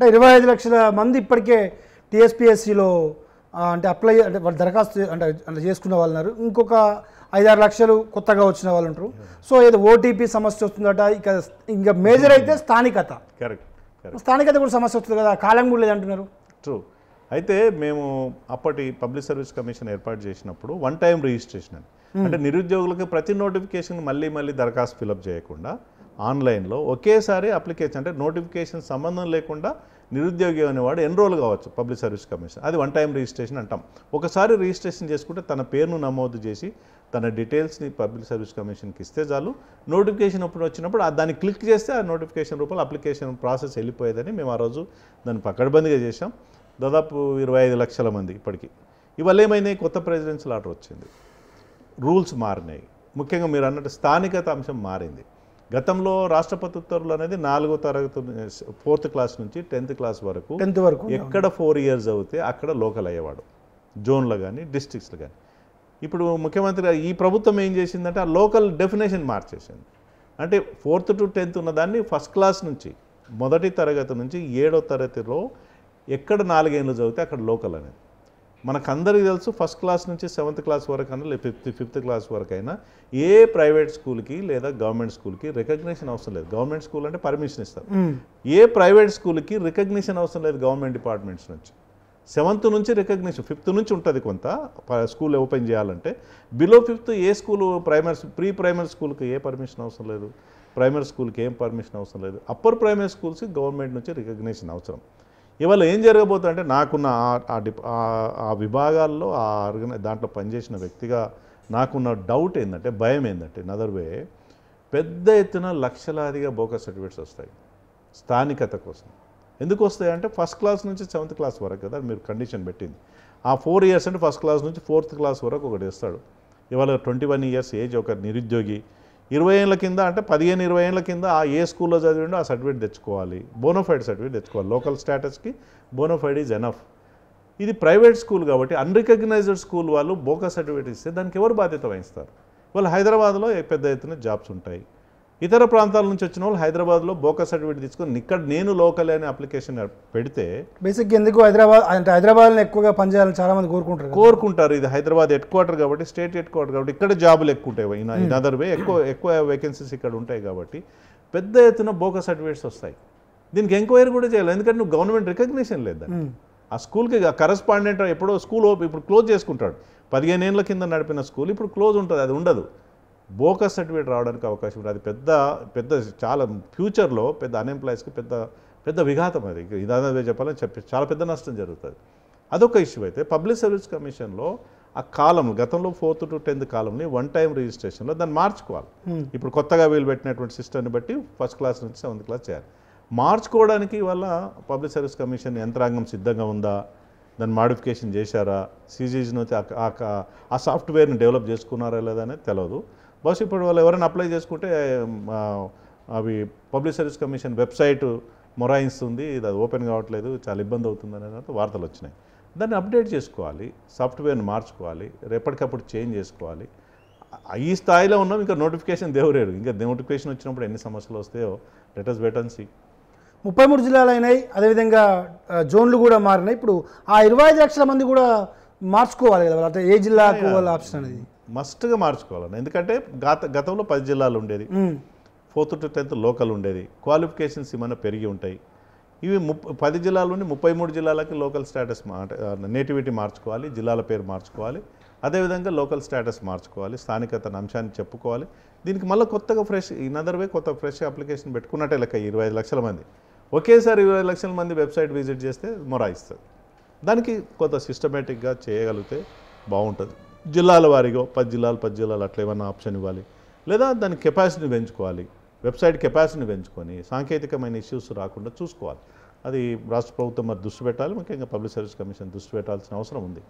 అంటే ఇరవై ఐదు లక్షల మంది ఇప్పటికే టీఎస్పిఎస్సిలో అంటే అప్లై అంటే వాళ్ళు దరఖాస్తు అంటే అంటే చేసుకున్న వాళ్ళు ఉన్నారు ఇంకొక ఐదారు లక్షలు కొత్తగా వచ్చిన వాళ్ళు ఉంటారు సో ఏదో ఓటీపీ సమస్య వస్తుందట ఇక ఇంకా మేజర్ అయితే స్థానికత కరెక్ట్ స్థానికత కూడా సమస్య వస్తుంది కదా కాలం కూడా లేదంటున్నారు ట్రూ అయితే మేము అప్పటి పబ్లిక్ సర్వీస్ కమిషన్ ఏర్పాటు చేసినప్పుడు వన్ టైం రిజిస్ట్రేషన్ అంటే నిరుద్యోగులకు ప్రతి నోటిఫికేషన్ మళ్ళీ మళ్ళీ దరఖాస్తు ఫిలప్ చేయకుండా ఆన్లైన్లో ఒకేసారి అప్లికేషన్ అంటే నోటిఫికేషన్ సంబంధం లేకుండా నిరుద్యోగి అనేవాడు ఎన్రోల్ కావచ్చు పబ్లిక్ సర్వీస్ కమిషన్ అది వన్ టైం రిజిస్ట్రేషన్ అంటాం ఒకసారి రిజిస్ట్రేషన్ చేసుకుంటే తన పేరును నమోదు చేసి తన డీటెయిల్స్ని పబ్లిక్ సర్వీస్ కమిషన్కి ఇస్తే చాలు నోటిఫికేషన్ ఇప్పుడు వచ్చినప్పుడు దాన్ని క్లిక్ చేస్తే ఆ నోటిఫికేషన్ రూపంలో అప్లికేషన్ ప్రాసెస్ వెళ్ళిపోయేదని మేము ఆ రోజు దాన్ని పకడ్బందీగా చేసాం దాదాపు ఇరవై ఐదు లక్షల మంది ఇప్పటికీ ఇవాళ ఏమైనాయి కొత్త ప్రెసిడెన్షియల్ ఆర్డర్ వచ్చింది రూల్స్ మారినాయి ముఖ్యంగా మీరు అన్నట్టు స్థానికత అంశం మారింది గతంలో రాష్ట్రపతి ఉత్తర్వులు అనేది నాలుగో తరగతి ఫోర్త్ క్లాస్ నుంచి టెన్త్ క్లాస్ వరకు టెన్త్ వరకు ఎక్కడ ఫోర్ ఇయర్స్ అవుతే అక్కడ లోకల్ అయ్యేవాడు జోన్లో కానీ డిస్ట్రిక్ట్స్లో కానీ ఇప్పుడు ముఖ్యమంత్రి గారు ఈ ప్రభుత్వం ఏం చేసిందంటే ఆ లోకల్ డెఫినేషన్ మార్చేసింది అంటే ఫోర్త్ టు టెన్త్ ఉన్నదాన్ని ఫస్ట్ క్లాస్ నుంచి మొదటి తరగతి నుంచి ఏడో తరగతిలో ఎక్కడ నాలుగేళ్ళు చదివితే అక్కడ లోకల్ అనేది మనకందరికీ తెలుసు ఫస్ట్ క్లాస్ నుంచి సెవెంత్ క్లాస్ వరకు అయినా లేదా ఫిఫ్త్ ఫిఫ్త్ క్లాస్ వరకు అయినా ఏ ప్రైవేట్ స్కూల్కి లేదా గవర్నమెంట్ స్కూల్కి రికగ్నిషన్ అవసరం లేదు గవర్నమెంట్ స్కూల్ అంటే పర్మిషన్ ఇస్తారు ఏ ప్రైవేట్ స్కూల్కి రికగ్నిషన్ అవసరం లేదు గవర్నమెంట్ డిపార్ట్మెంట్స్ నుంచి సెవెంత్ నుంచి రికగ్నిషన్ ఫిఫ్త్ నుంచి ఉంటుంది కొంత స్కూల్ ఓపెన్ చేయాలంటే బిలో ఫిఫ్త్ ఏ స్కూల్ ప్రైమరీ ప్రీ ప్రైమరీ స్కూల్కి ఏ పర్మిషన్ అవసరం లేదు ప్రైమరీ స్కూల్కి ఏం పర్మిషన్ అవసరం లేదు అప్పర్ ప్రైమరీ స్కూల్స్కి గవర్నమెంట్ నుంచి రికగ్నిషన్ అవసరం ఇవాళ ఏం జరగబోతుంది అంటే నాకున్న ఆ విభాగాల్లో ఆ ఆర్గనై దాంట్లో పనిచేసిన వ్యక్తిగా నాకున్న డౌట్ ఏంటంటే భయం ఏంటంటే నదర్ వే పెద్ద ఎత్తున లక్షలాదిగా బోకస్ సర్టిఫికేట్స్ వస్తాయి స్థానికత కోసం ఎందుకు వస్తాయి అంటే ఫస్ట్ క్లాస్ నుంచి సెవెంత్ క్లాస్ వరకు కదా మీరు కండిషన్ పెట్టింది ఆ ఫోర్ ఇయర్స్ అంటే ఫస్ట్ క్లాస్ నుంచి ఫోర్త్ క్లాస్ వరకు ఒకటి ఇస్తాడు ఇవాళ ట్వంటీ వన్ ఇయర్స్ ఏజ్ ఒక నిరుద్యోగి ఇరవై ఏళ్ళ కింద అంటే పదిహేను ఇరవై ఏళ్ళ కింద ఆ ఏ స్కూల్లో చదివిండో ఆ సర్టిఫికేట్ తెచ్చుకోవాలి బోనోఫైడ్ సర్టిఫికేట్ తెచ్చుకోవాలి లోకల్ స్టేటస్కి బోనోఫైడ్ ఈజ్ ఎనఫ్ ఇది ప్రైవేట్ స్కూల్ కాబట్టి అన్రికగ్నైజ్డ్ స్కూల్ వాళ్ళు బోకస్ సర్టిఫికేట్ ఇస్తే దానికి ఎవరు బాధ్యత వహిస్తారు వాళ్ళు హైదరాబాద్లో పెద్ద ఎత్తున జాబ్స్ ఉంటాయి ఇతర ప్రాంతాల నుంచి వచ్చిన వాళ్ళు హైదరాబాద్లో బోకస్ సర్టిఫికేట్ తీసుకొని ఇక్కడ నేను లోకల్ అనే అప్లికేషన్ పెడితే బేసిక్గా ఎందుకు హైదరాబాద్ అంటే హైదరాబాద్లో ఎక్కువగా పనిచేయాలని చాలా మంది కోరుకుంటారు కోరుకుంటారు ఇది హైదరాబాద్ హెడ్ క్వార్టర్ కాబట్టి స్టేట్ హెడ్ క్వార్టర్ కాబట్టి ఇక్కడ జాబులు ఎక్కువ ఉంటాయి ఇన్ అదర్ వే ఎక్కువ ఎక్కువ వేకెన్సీస్ ఇక్కడ ఉంటాయి కాబట్టి పెద్ద ఎత్తున బోకస్ సర్టిఫికేట్స్ వస్తాయి దీనికి ఎంక్వైరీ కూడా చేయాలి ఎందుకంటే నువ్వు గవర్నమెంట్ రికగ్నిషన్ లేదా ఆ స్కూల్కి కరస్పాండెంట్ ఎప్పుడో స్కూల్ ఇప్పుడు క్లోజ్ చేసుకుంటాడు పదిహేను ఏళ్ళ కింద నడిపిన స్కూల్ ఇప్పుడు క్లోజ్ ఉంటుంది అది ఉండదు బోకస్ సర్టిఫికేట్ రావడానికి అవకాశం ఉంది అది పెద్ద పెద్ద చాలా ఫ్యూచర్లో పెద్ద అన్ఎంప్లాయీస్కి పెద్ద పెద్ద విఘాతం అది ఇదే చెప్పాలని చెప్పి చాలా పెద్ద నష్టం జరుగుతుంది అదొక ఇష్యూ అయితే పబ్లిక్ సర్వీస్ కమిషన్లో ఆ కాలం గతంలో ఫోర్త్ టు టెన్త్ కాలంని వన్ టైం రిజిస్ట్రేషన్లో దాన్ని మార్చుకోవాలి ఇప్పుడు కొత్తగా వీలు పెట్టినటువంటి సిస్టమ్ని బట్టి ఫస్ట్ క్లాస్ నుంచి సెవెంత్ క్లాస్ చేయాలి మార్చుకోవడానికి వల్ల పబ్లిక్ సర్వీస్ కమిషన్ యంత్రాంగం సిద్ధంగా ఉందా దాన్ని మాడిఫికేషన్ చేశారా సీజీజీ నుంచి ఆ సాఫ్ట్వేర్ని డెవలప్ చేసుకున్నారా లేదా అనేది తెలియదు బహుశా ఇప్పుడు వాళ్ళు ఎవరైనా అప్లై చేసుకుంటే అవి పబ్లిక్ సర్వీస్ కమిషన్ వెబ్సైట్ మొరాయిస్తుంది ఇది అది ఓపెన్ కావట్లేదు చాలా ఇబ్బంది అవుతుంది అనే వార్తలు వచ్చినాయి దాన్ని అప్డేట్ చేసుకోవాలి సాఫ్ట్వేర్ని మార్చుకోవాలి రేపటికప్పుడు చేంజ్ చేసుకోవాలి ఈ స్థాయిలో ఉన్నాం ఇంకా నోటిఫికేషన్ దేవురేడు ఇంకా నోటిఫికేషన్ వచ్చినప్పుడు ఎన్ని సమస్యలు వస్తాయో లెటర్స్ వేటన్సీ ముప్పై మూడు జిల్లాలు అయినాయి అదేవిధంగా జోన్లు కూడా మారినాయి ఇప్పుడు ఆ ఇరవై ఐదు లక్షల మంది కూడా మార్చుకోవాలి కదా అంటే ఏ జిల్లాకు వాళ్ళ ఆప్షన్ అనేది మస్ట్గా మార్చుకోవాలని ఎందుకంటే గత గతంలో పది జిల్లాలు ఉండేది ఫోర్త్ టు టెన్త్ లోకల్ ఉండేది క్వాలిఫికేషన్స్ ఏమైనా పెరిగి ఉంటాయి ఇవి ముప్పై పది జిల్లాల నుండి ముప్పై మూడు జిల్లాలకి లోకల్ స్టేటస్ నేటివిటీ మార్చుకోవాలి జిల్లాల పేరు మార్చుకోవాలి అదేవిధంగా లోకల్ స్టేటస్ మార్చుకోవాలి స్థానికత అంశాన్ని చెప్పుకోవాలి దీనికి మళ్ళీ కొత్తగా ఫ్రెష్ ఇన్ అదర్ వే కొత్త ఫ్రెష్ అప్లికేషన్ పెట్టుకున్నట్టే లెక్క ఇరవై ఐదు లక్షల మంది ఒకేసారి ఇరవై లక్షల మంది వెబ్సైట్ విజిట్ చేస్తే మొరాయిస్తుంది దానికి కొంత సిస్టమేటిక్గా చేయగలిగితే బాగుంటుంది జిల్లాల వారిగా పది జిల్లాలు పది జిల్లాలు అట్లా ఏమన్నా ఆప్షన్ ఇవ్వాలి లేదా దాని కెపాసిటీని పెంచుకోవాలి వెబ్సైట్ కెపాసిటీని పెంచుకొని సాంకేతికమైన ఇష్యూస్ రాకుండా చూసుకోవాలి అది రాష్ట్ర ప్రభుత్వం మరి దృష్టి పెట్టాలి ముఖ్యంగా పబ్లిక్ సర్వీస్ కమిషన్ దృష్టి పెట్టాల్సిన అవసరం ఉంది